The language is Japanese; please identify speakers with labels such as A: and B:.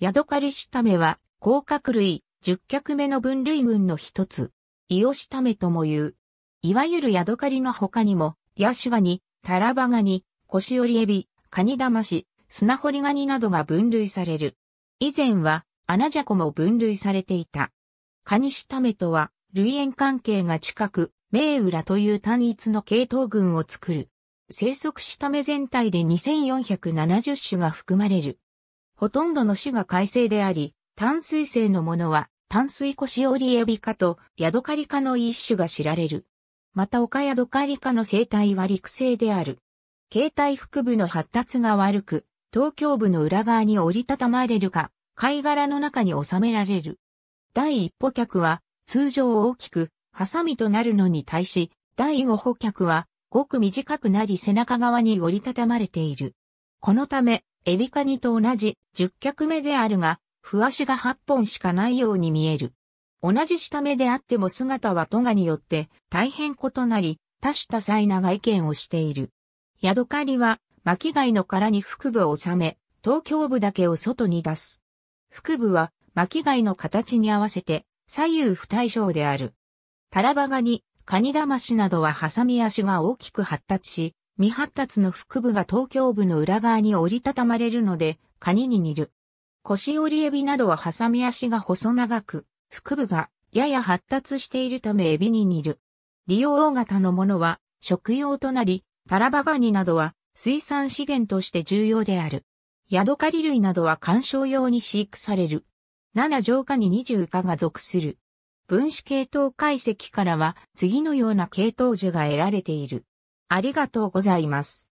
A: ヤ
B: ドカリシタメは、甲殻類、十脚目の分類群の一つ、イオシタメとも言う。いわゆるヤドカリの他にも、ヤシガニ、タラバガニ、コシオリエビ、カニダマシ、スナホリガニなどが分類される。以前は、アナジャコも分類されていた。カニシタメとは、類縁関係が近く、メウラという単一の系統群を作る。生息したメ全体で2470種が含まれる。ほとんどの種が海生であり、淡水性のものは淡水コシオリエビ科とヤドカリ科の一種が知られる。また岡ヤドカリ科の生態は陸生である。形態腹部の発達が悪く、東京部の裏側に折りたたまれるか、貝殻の中に収められる。第一歩脚は通常大きく、ハサミとなるのに対し、第五歩脚はごく短くなり背中側に折りたたまれている。このため、エビカニと同じ10脚目であるが、不足が8本しかないように見える。同じ下目であっても姿はトガによって大変異なり、多種多彩な外見をしている。ヤドカリは巻貝の殻に腹部を収め、頭胸部だけを外に出す。腹部は巻貝の形に合わせて左右不対称である。タラバガニ、カニダマシなどはハサミ足が大きく発達し、未発達の腹部が東京部の裏側に折りたたまれるので、カニに似る。腰折りエビなどはハサミ足が細長く、腹部がやや発達しているためエビに似る。利用大型のものは食用となり、タラバガニなどは水産資源として重要である。ヤドカリ類などは観賞用に飼育される。7上下に20下が属する。分子系統解析からは次のような系統樹が得られている。ありがとうございます。